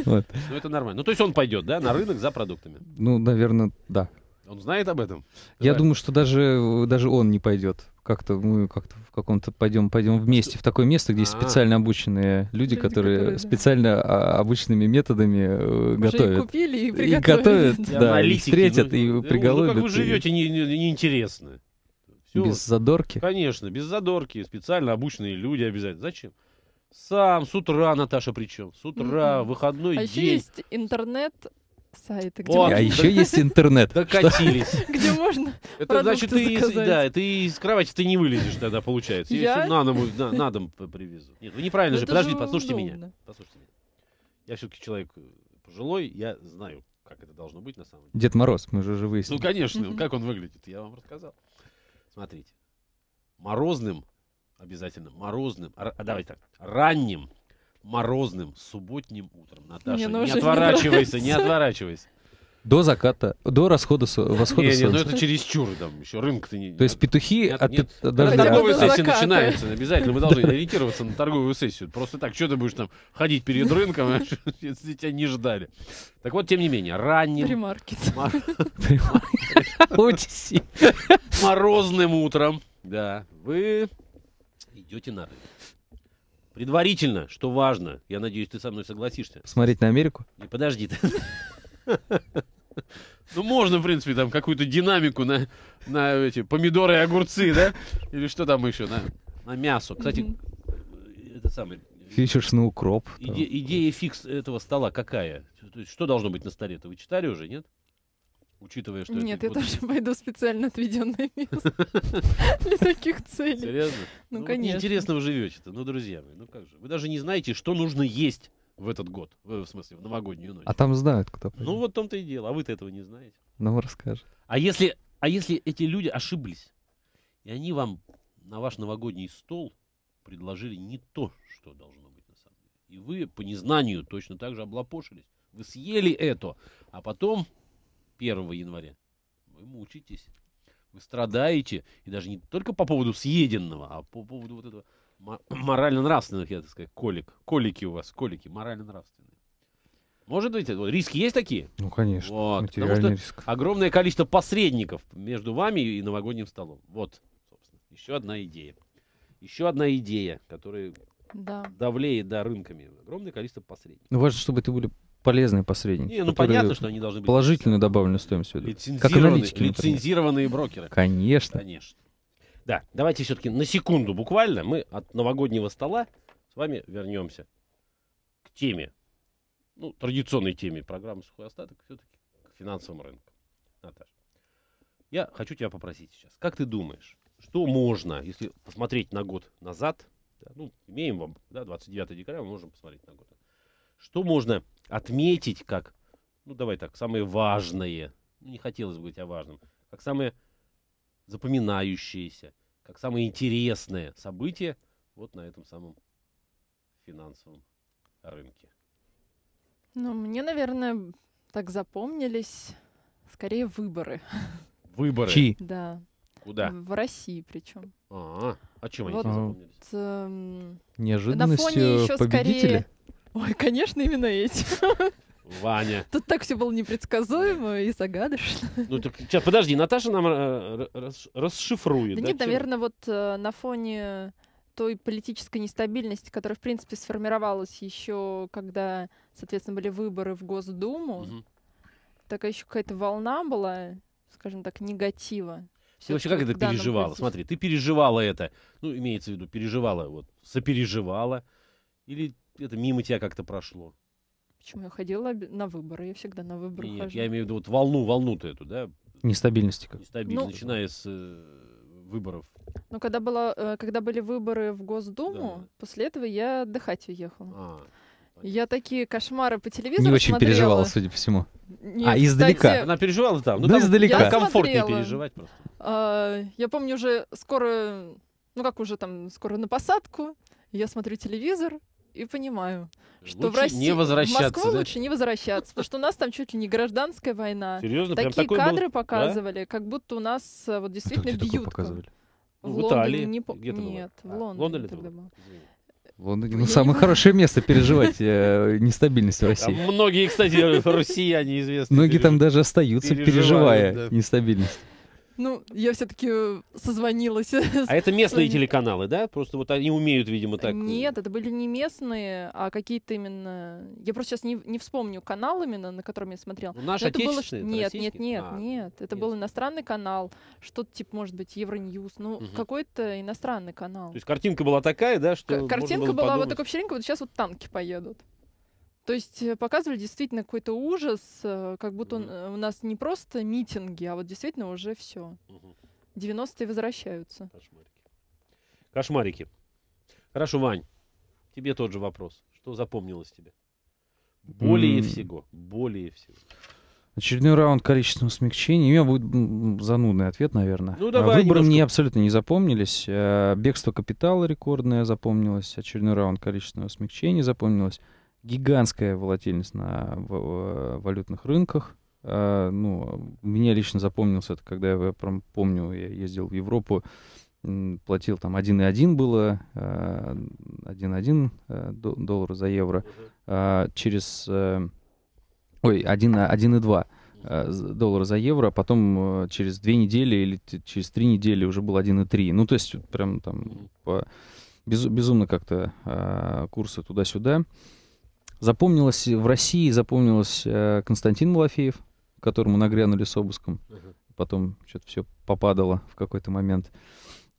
Ну это нормально. Ну то есть он пойдет, да, на рынок за продуктами? Ну, наверное, да. Он знает об этом? Я думаю, что даже даже он не пойдет как-то мы как-то в каком-то пойдем пойдем вместе в такое место, где есть а. специально обученные люди, люди которые, которые специально да. обычными методами э, Уже готовят. И купили и приготовят. И готовят, да, да и встретят, ну, и приголовят. Ну, как вы живете, неинтересно. Не, не интересно. Без задорки? Конечно, без задорки. Специально обученные люди обязательно. Зачем? Сам, с утра, Наташа, причем. С утра, mm-hmm. выходной а день. еще есть интернет сайты. Где можно... А еще есть интернет. Докатились. Где можно Это значит, ты из, да, ты из кровати ты не вылезешь тогда, получается. Я? на, дом, на, на дом привезу. Нет, вы неправильно ну, же. Подожди, послушайте меня. Послушайте меня. Я все-таки человек пожилой, я знаю, как это должно быть на самом деле. Дед Мороз, мы же уже выяснили. Ну, конечно, как он выглядит, я вам рассказал. Смотрите. Морозным обязательно, морозным, а, давайте так, ранним морозным субботним утром, Наташа. Не, ну, не отворачивайся, не отворачивайся. До заката, до расхода, восхода не, не, ну солнца. Не, ну это чересчур, там еще рынок-то не... То есть петухи... Нет, от, нет, от, даже торговая от... сессия начинается, ну, обязательно мы должны ориентироваться на торговую сессию. Просто так, что ты будешь там ходить перед рынком, а если тебя не ждали. Так вот, тем не менее, ранним... Примаркет. Морозным утром, да, вы идете на рынок. Предварительно, что важно. Я надеюсь, ты со мной согласишься. Смотреть на Америку? Не подожди ты. Ну, можно, в принципе, там какую-то динамику на, на эти помидоры и огурцы, да? Или что там еще? На, на мясо. Кстати, это самое... Фьючерс на укроп. Иде, идея фикс этого стола какая? То есть, что должно быть на столе? Это вы читали уже, нет? Учитывая, что... Нет, я тоже пойду специально отведенное место для таких целей. Серьезно? Ну, ну конечно. Интересно вы живете-то, ну, друзья мои, ну как же. Вы даже не знаете, что нужно есть в этот год, в смысле, в новогоднюю ночь. А там знают, кто пойдет. Ну, вот в том-то и дело, а вы-то этого не знаете. Ну расскажет. А если, а если эти люди ошиблись, и они вам на ваш новогодний стол предложили не то, что должно быть на самом деле, и вы по незнанию точно так же облапошились, вы съели это, а потом 1 января, вы мучитесь, вы страдаете, и даже не только по поводу съеденного, а по поводу вот этого морально-нравственных, я так сказать, колик. Колики у вас, колики, морально-нравственные. Может быть, вот, риски есть такие? Ну, конечно. Вот, потому что риск. огромное количество посредников между вами и новогодним столом. Вот, собственно, еще одна идея. Еще одна идея, которая да. давлеет да, рынками. Огромное количество посредников. Ну, важно, чтобы это были полезные посредники. Не, ну понятно, что они должны быть. Положительную добавленную стоимость ведут. Как аналитики. Лицензированные например. брокеры. Конечно. Конечно. Да, давайте все-таки на секунду буквально мы от новогоднего стола с вами вернемся к теме, ну, традиционной теме программы «Сухой остаток», все-таки к финансовым рынкам. Наташа, я хочу тебя попросить сейчас. Как ты думаешь, что можно, если посмотреть на год назад, да, ну, имеем вам, да, 29 декабря, мы можем посмотреть на год назад. Что можно отметить как, ну давай так, самые важные, ну, не хотелось бы говорить о важном, как самые запоминающиеся, как самые интересные события вот на этом самом финансовом рынке? Ну, мне, наверное, так запомнились скорее выборы. Выборы? Чьи? Да. Куда? В России причем. А, -а, -а. а чем они вот, запомнились? Э, Неожиданностью победителя? Скорее, Ой, конечно, именно эти. Ваня. Тут так все было непредсказуемо и загадочно. Ну так сейчас, подожди, Наташа нам э, расшифрует. Да, да нет, чем? наверное, вот э, на фоне той политической нестабильности, которая, в принципе, сформировалась еще, когда, соответственно, были выборы в Госдуму, угу. такая еще какая-то волна была, скажем так, негатива. Ты ну, вообще как это переживала? Политике. Смотри, ты переживала это, ну, имеется в виду, переживала, вот, сопереживала, или это мимо тебя как-то прошло? Почему я ходила на выборы? Я всегда на выборы Нет, хожу. Я имею в виду вот волну, волну-то эту, да? Нестабильности как. Нестабильность, ну, начиная с э, выборов. Ну, когда, было, э, когда были выборы в Госдуму, да. после этого я отдыхать уехала. А. Я такие кошмары по телевизору Не очень смотрела. переживала, судя по всему. Нет, а, издалека. Кстати, Она переживала там. Ну, да, там издалека. Я комфортнее смотрела. переживать просто. А, я помню уже скоро, ну как уже там, скоро на посадку. Я смотрю телевизор, и понимаю, что в России... не возвращаться. В Москву да? лучше не возвращаться, потому что у нас там чуть ли не гражданская война. Серьезно? Такие Прям кадры был... показывали, да? как будто у нас э, вот а действительно а бьют. показывали? В, в Италии? Не... Где-то Нет, было? А, в Лондоне. Лондоне тогда было. В Лондоне ну, самое хорошее место переживать э, нестабильность в России. А многие, кстати, россияне известны. Многие переж... там даже остаются, переживая да. нестабильность. Ну, я все-таки э, созвонилась. А это местные телеканалы, да? Просто вот они умеют, видимо, так. Э, нет, это были не местные, а какие-то именно. Я просто сейчас не, не вспомню канал именно, на котором я смотрела. Ну, наш это было... Нет, нет, нет, а, нет. Это нет. был иностранный канал, что-то типа, может быть, Евроньюз, ну, угу. какой-то иностранный канал. То есть картинка была такая, да, что. К- картинка была подумать... вот такой вечеринка, вот сейчас вот танки поедут. То есть э, показывали действительно какой-то ужас, э, как будто он, э, у нас не просто митинги, а вот действительно уже все. 90-е возвращаются. Кошмарики. Кошмарики. Хорошо, Вань, тебе тот же вопрос. Что запомнилось тебе? Более mm. всего. Более всего. Очередной раунд количественного смягчения. У меня будет занудный ответ, наверное. Ну, давай Выборы немножко. мне абсолютно не запомнились. Бегство капитала рекордное запомнилось. Очередной раунд количественного смягчения запомнилось гигантская волатильность на э, валютных рынках. А, ну, меня лично запомнился это, когда я прям помню, я ездил в Европу, платил там 1,1 было, 1,1 а, э, доллар за евро, а, через... Э, ой, 1,2 доллара за евро, а потом через две недели или через три недели уже был 1,3. Ну, то есть прям там по... безумно как-то курсы туда-сюда. Запомнилось в России запомнилось э, Константин Малафеев, которому нагрянули с обыском. Uh-huh. Потом что-то все попадало в какой-то момент.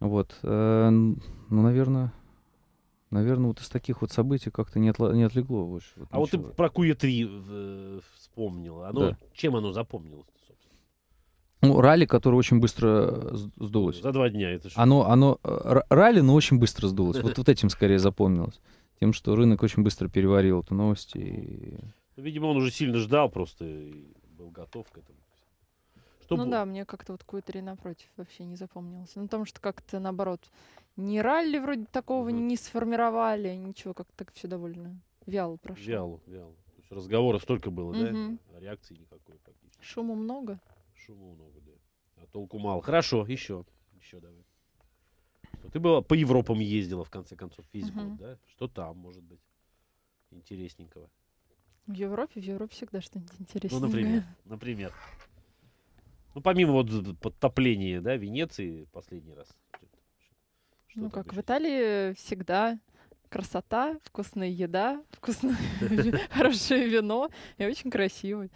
Вот. Э, ну, наверное, наверное, вот из таких вот событий как-то не, отла- не отлегло больше. Вот а ничего. вот ты про Куя 3 э, вспомнил. Оно, да. Чем оно запомнилось? Ну, ралли, которое очень быстро э, сдулось. За два дня это что? Оно, оно э, ралли, но очень быстро сдулось. Вот, вот этим скорее запомнилось тем, что рынок очень быстро переварил эту новость. И... Ну, видимо, он уже сильно ждал просто и был готов к этому. Что ну было? да, мне как-то вот Куэтри напротив вообще не запомнилось. Ну, потому что как-то наоборот, ни ралли вроде такого mm-hmm. не сформировали, ничего, как-то так все довольно вяло прошло. Вяло, вяло. То есть разговоров столько было, mm-hmm. да? А реакции никакой практически. Шума много? Шума много, да. А толку мало. Хорошо, еще. Еще давай ты была по Европам ездила, в конце концов, физику, угу. да? Что там может быть интересненького? В Европе, в Европе всегда что-нибудь ну, интересненькое. Ну, например, например. Ну, помимо вот подтопления, да, Венеции последний раз. ну, как в Италии всегда красота, вкусная еда, вкусное, хорошее вино и очень красиво.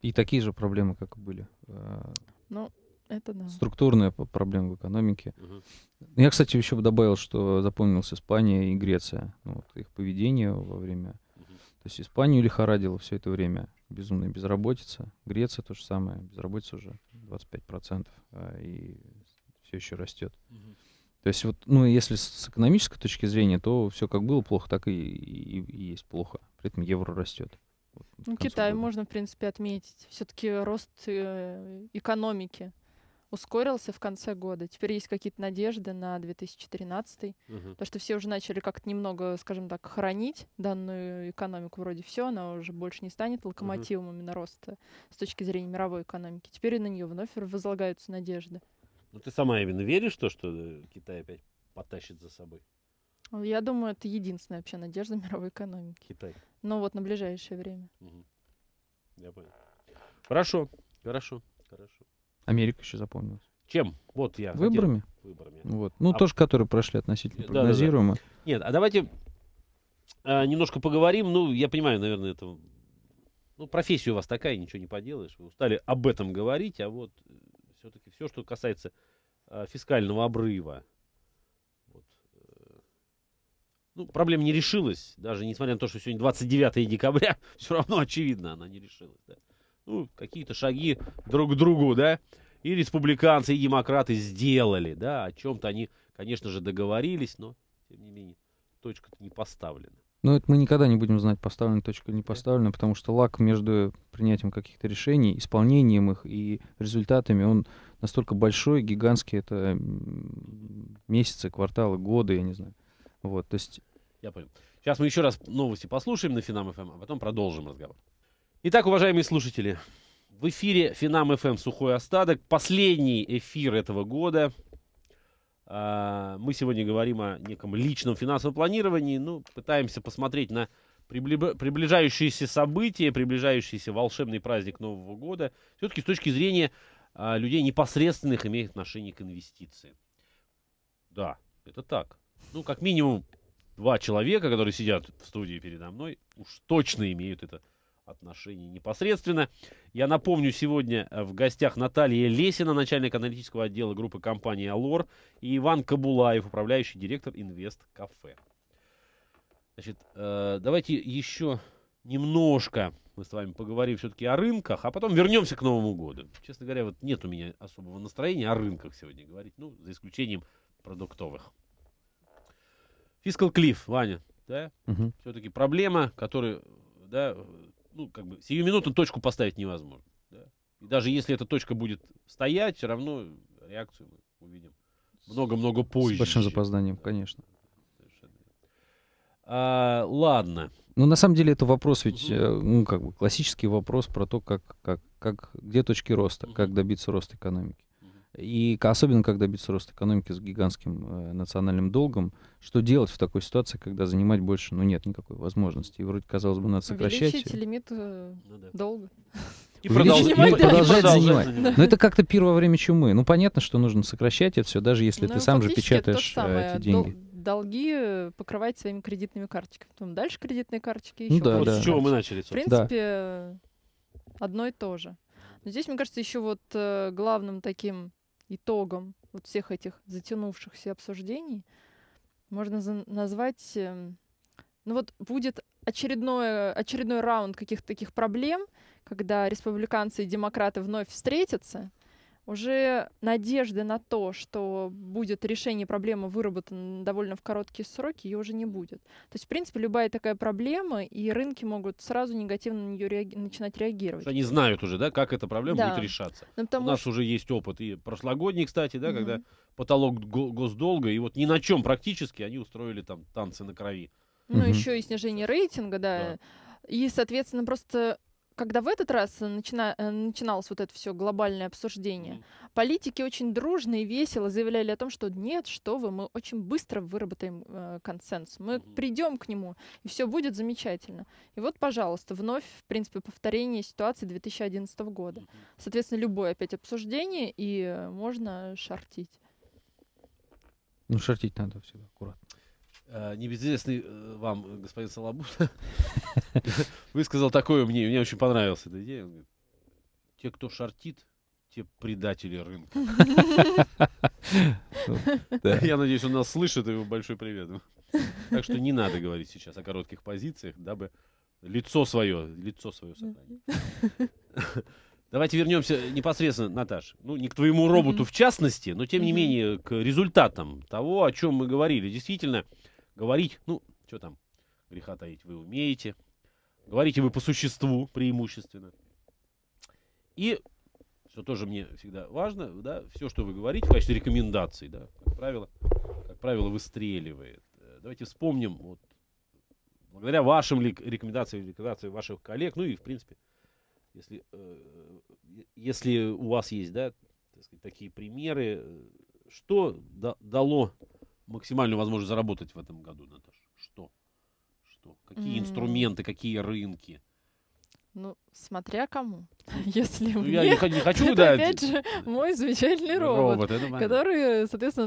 И такие же проблемы, как и были. Э, ну, это да. Структурная проблема в экономике. Угу. Я, кстати, еще бы добавил, что запомнился Испания и Греция. Ну, вот их поведение во время... Угу. То есть Испанию лихорадило все это время. Безумная безработица. Греция то же самое. Безработица уже 25%. А, и все еще растет. Угу. То есть вот, ну, если с экономической точки зрения, то все как было плохо, так и, и, и есть плохо. При этом евро растет. Вот, ну, Китай года. можно, в принципе, отметить. Все-таки рост э, экономики ускорился в конце года. Теперь есть какие-то надежды на 2013. Угу. То, что все уже начали как-то немного, скажем так, хранить данную экономику. Вроде все, она уже больше не станет локомотивом угу. именно роста с точки зрения мировой экономики. Теперь на нее вновь возлагаются надежды. Ну ты сама именно веришь в то, что э, Китай опять потащит за собой? Я думаю, это единственная вообще надежда мировой экономики. Китай. Ну вот на ближайшее время. Угу. Я понял. Хорошо, хорошо, хорошо. Америка еще запомнилась. Чем? Вот я. Выборами? Хотел... Выборами. Вот. Ну, а... тоже, которые прошли относительно да, прогнозируемо. Да, да. Нет, а давайте э, немножко поговорим. Ну, я понимаю, наверное, это... Ну, профессия у вас такая, ничего не поделаешь. Вы устали об этом говорить, а вот э, все-таки все, что касается э, фискального обрыва, вот, э, ну, проблема не решилась, даже несмотря на то, что сегодня 29 декабря, все равно очевидно, она не решилась. Да ну, какие-то шаги друг к другу, да, и республиканцы, и демократы сделали, да, о чем-то они, конечно же, договорились, но, тем не менее, точка-то не поставлена. Но ну, это мы никогда не будем знать, поставлена точка не поставлена, потому что лак между принятием каких-то решений, исполнением их и результатами, он настолько большой, гигантский, это месяцы, кварталы, годы, я не знаю. Вот, то есть... Я понял. Сейчас мы еще раз новости послушаем на Финам ФМ, эм, а потом продолжим разговор. Итак, уважаемые слушатели, в эфире Финам ФМ эм. Сухой Остаток. Последний эфир этого года. А, мы сегодня говорим о неком личном финансовом планировании. Ну, пытаемся посмотреть на приближающиеся события, приближающийся волшебный праздник Нового года. Все-таки с точки зрения а, людей непосредственных имеет отношение к инвестициям. Да, это так. Ну, как минимум, два человека, которые сидят в студии передо мной, уж точно имеют это отношение отношений непосредственно. Я напомню, сегодня э, в гостях Наталья Лесина, начальник аналитического отдела группы компании «Алор», и Иван Кабулаев, управляющий директор «Инвест Кафе». Значит, э, давайте еще немножко мы с вами поговорим все-таки о рынках, а потом вернемся к Новому году. Честно говоря, вот нет у меня особого настроения о рынках сегодня говорить, ну, за исключением продуктовых. Фискал Клифф, Ваня, да, угу. все-таки проблема, которая, да, ну, как бы, сию минуту точку поставить невозможно. Да? И даже если эта точка будет стоять, все равно реакцию мы увидим много-много позже. С большим запозданием, да. конечно. А, ладно. Ну, на самом деле, это вопрос ведь, угу. ну, как бы классический вопрос про то, как, как, как, где точки роста, угу. как добиться роста экономики. И особенно, когда биться рост экономики с гигантским э, национальным долгом, что делать в такой ситуации, когда занимать больше, ну, нет никакой возможности. И вроде, казалось бы, надо сокращать. Увеличить лимит э, ну долга. И, и, продолжать, и продолжать занимать. занимать. Но это как-то первое время чумы. Ну, понятно, что нужно сокращать это все, даже если ну, ты сам же печатаешь э, самое. эти деньги. Дол долги э, покрывать своими кредитными карточками. Потом дальше кредитные карточки, еще ну, да, вот да. С чего мы начали? В принципе, да. Э, одно и то же. Но здесь, мне кажется, еще вот э, главным таким итогом вот всех этих затянувшихся обсуждений можно назвать, эм, ну вот будет очередной, очередной раунд каких-то таких проблем, когда республиканцы и демократы вновь встретятся – уже надежды на то, что будет решение проблемы выработано довольно в короткие сроки, ее уже не будет. То есть, в принципе, любая такая проблема, и рынки могут сразу негативно на нее реаги- начинать реагировать. Они знают уже, да, как эта проблема да. будет решаться. Ну, У нас что... уже есть опыт и прошлогодний, кстати, да, угу. когда потолок го- госдолга, и вот ни на чем практически они устроили там танцы на крови. Ну, угу. еще и снижение рейтинга, да. да. И, соответственно, просто когда в этот раз э, начина, э, начиналось вот это все глобальное обсуждение, mm-hmm. политики очень дружно и весело заявляли о том, что нет, что вы, мы очень быстро выработаем э, консенсус, мы mm-hmm. придем к нему, и все будет замечательно. И вот, пожалуйста, вновь, в принципе, повторение ситуации 2011 года. Mm-hmm. Соответственно, любое опять обсуждение, и э, можно шортить. Ну, шортить надо всегда аккуратно. Э, небезызвестный э, вам э, господин Салабут высказал такое мнение, мне очень понравилась эта идея. Он говорит, те, кто шортит, те предатели рынка. Я надеюсь, он нас слышит, и его большой привет. Так что не надо говорить сейчас о коротких позициях, дабы лицо свое, лицо свое Давайте вернемся непосредственно, Наташ, ну не к твоему роботу mm-hmm. в частности, но тем не mm-hmm. менее к результатам того, о чем мы говорили. Действительно, э, Говорить, ну, что там, греха таить, вы умеете. Говорите вы по существу преимущественно. И, что тоже мне всегда важно, да, все, что вы говорите в качестве рекомендаций, да, как правило, как правило, выстреливает. Э, давайте вспомним, вот, благодаря вашим рекомендациям, рекомендациям ваших коллег, ну и, в принципе, если, э, если у вас есть, да, так сказать, такие примеры, э, что дало максимальную возможность заработать в этом году, Наташа? Что? Что? Какие mm. инструменты, какие рынки? Ну, смотря кому. Если ну, мне, я не, хочу, это, да. опять же, мой замечательный робот, робот который, соответственно,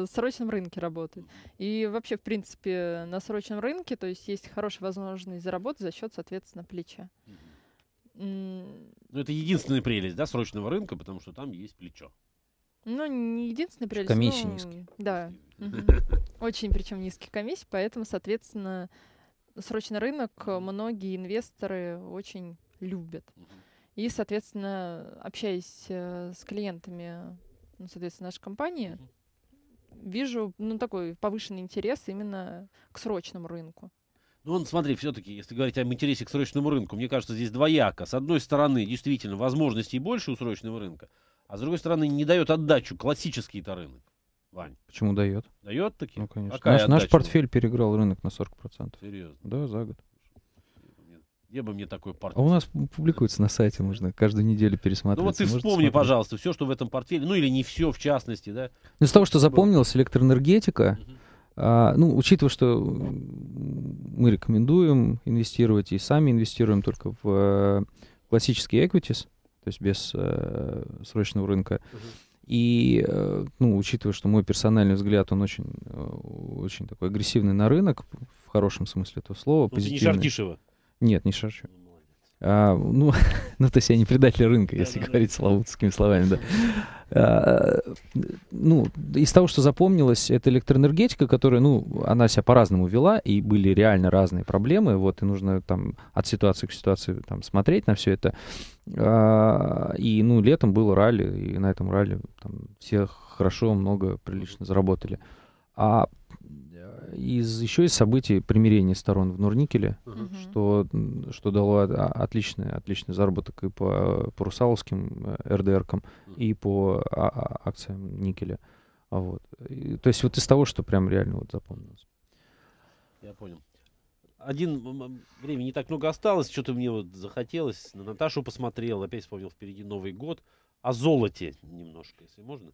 на срочном рынке работает. И вообще, в принципе, на срочном рынке, то есть есть хорошая возможность заработать за счет, соответственно, плеча. Ну, это единственная прелесть, да, срочного рынка, потому что там есть плечо. Ну, не единственная прелесть. Комиссия ну, низкие. Да. Очень причем низких комиссий, поэтому, соответственно, срочный рынок многие инвесторы очень любят. И, соответственно, общаясь э, с клиентами, ну, соответственно, нашей компании, вижу ну, такой повышенный интерес именно к срочному рынку. Ну, он, смотри, все-таки, если говорить об интересе к срочному рынку, мне кажется, здесь двояко. С одной стороны, действительно, возможностей больше у срочного рынка, а с другой стороны, не дает отдачу классический-то рынок. Вань. Почему дает? Дает таки? Ну, конечно. Какая наш, наш портфель переиграл рынок на 40%. Серьезно? Да, за год. Где бы мне такой портфель? А у нас публикуется на сайте, можно каждую неделю пересматривать. Ну вот ты вспомни, смотреть. пожалуйста, все, что в этом портфеле, ну или не все, в частности, да? Ну, из того, что запомнилось, электроэнергетика, а, ну, учитывая, что мы рекомендуем инвестировать и сами инвестируем только в э, классический equities, то есть без э, срочного рынка, uh-huh. И, э, ну, учитывая, что мой персональный взгляд, он очень, э, очень такой агрессивный на рынок, в хорошем смысле этого слова. Ну, ты не шардишь Нет, не шарчу. Ну, а, ну, ну, то есть я не предатель рынка, если да, говорить да. славутскими словами, да. А, ну, из того, что запомнилось, это электроэнергетика, которая, ну, она себя по-разному вела, и были реально разные проблемы, вот, и нужно там от ситуации к ситуации там смотреть на все это. А, и, ну, летом было ралли, и на этом ралли там, все хорошо, много, прилично заработали. А э, из, еще из событий примирения сторон в Нурникеле, uh-huh. что, что дало отличный, отличный заработок и по, по русаловским э, РДРкам, uh-huh. и по а, а, акциям никеля. Вот. И, то есть вот из того, что прям реально вот запомнилось. Я понял один времени не так много осталось, что-то мне вот захотелось. На Наташу посмотрел, опять вспомнил впереди Новый год. О золоте немножко, если можно.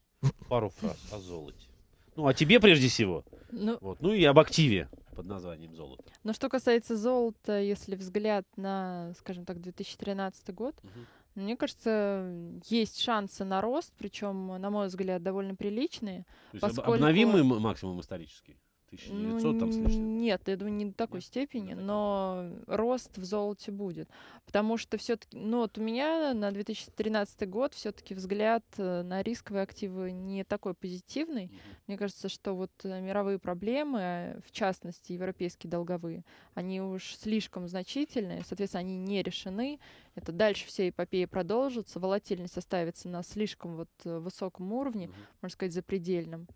Пару фраз о золоте. Ну, о тебе прежде всего. Ну, вот. ну и об активе под названием золото. Ну что касается золота, если взгляд на, скажем так, 2013 год, угу. Мне кажется, есть шансы на рост, причем, на мой взгляд, довольно приличные. То есть поскольку... обновимый максимум исторический? 1900 ну, там с Нет, я думаю, не до такой нет, степени, нет. но рост в золоте будет. Потому что все-таки, ну вот у меня на 2013 год все-таки взгляд э, на рисковые активы не такой позитивный. Mm -hmm. Мне кажется, что вот э, мировые проблемы, в частности европейские долговые, они уж слишком значительные, соответственно, они не решены. Это дальше все эпопеи продолжится, волатильность оставится на слишком вот э, высоком уровне, mm -hmm. можно сказать, запредельном.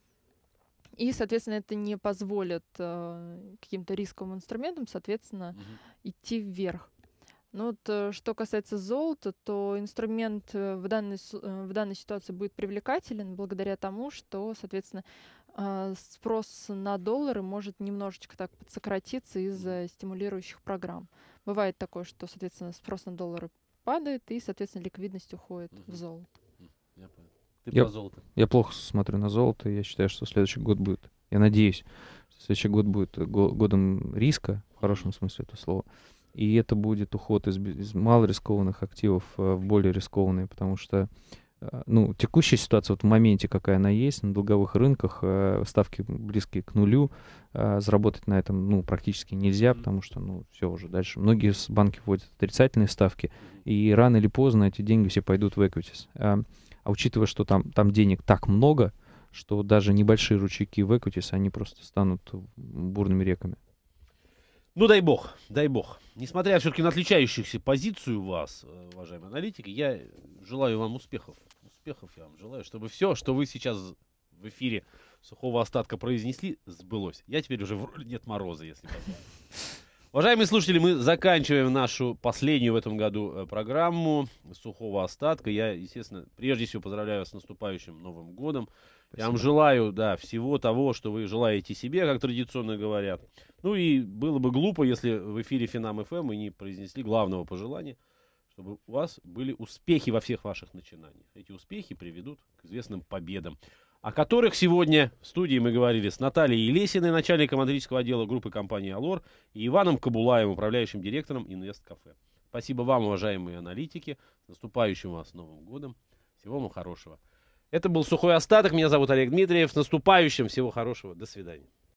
И, соответственно, это не позволит э, каким-то рисковым инструментам, соответственно, угу. идти вверх. Ну вот, э, что касается золота, то инструмент э, в данной, э, в данной ситуации будет привлекателен благодаря тому, что, соответственно, спрос на доллары может немножечко так подсократиться из-за стимулирующих программ. Бывает такое, что, соответственно, спрос на доллары падает, и, соответственно, ликвидность уходит угу. в золото. Ты я, про золото. Я плохо смотрю на золото, я считаю, что следующий год будет. Я надеюсь, что следующий год будет э, годом риска, в хорошем смысле этого слова. И это будет уход из, из малорискованных активов э, в более рискованные, потому что э, ну, текущая ситуация вот в моменте, какая она есть, на долговых рынках э, ставки близкие к нулю, э, заработать на этом ну, практически нельзя, потому что ну, все уже дальше. Многие банки вводят отрицательные ставки, и рано или поздно эти деньги все пойдут в equities. А учитывая, что там, там денег так много, что даже небольшие ручейки в Экутис, они просто станут бурными реками. Ну, дай бог, дай бог. Несмотря все-таки на отличающихся позицию вас, э, уважаемые аналитики, я желаю вам успехов. Успехов я вам желаю, чтобы все, что вы сейчас в эфире сухого остатка произнесли, сбылось. Я теперь уже в... нет мороза, если позволите. Уважаемые слушатели, мы заканчиваем нашу последнюю в этом году э, программу «Сухого остатка». Я, естественно, прежде всего поздравляю вас с наступающим Новым годом. Спасибо. Я вам желаю, да, всего того, что вы желаете себе, как традиционно говорят. Ну и было бы глупо, если в эфире Финам ФМ мы не произнесли главного пожелания, чтобы у вас были успехи во всех ваших начинаниях. Эти успехи приведут к известным победам о которых сегодня в студии мы говорили с Натальей Елесиной, начальником аналитического отдела группы компании «Алор», и Иваном Кабулаевым, управляющим директором ИнвестКафе. Спасибо вам, уважаемые аналитики. С наступающим вас Новым годом. Всего вам хорошего. Это был «Сухой остаток». Меня зовут Олег Дмитриев. С наступающим. Всего хорошего. До свидания.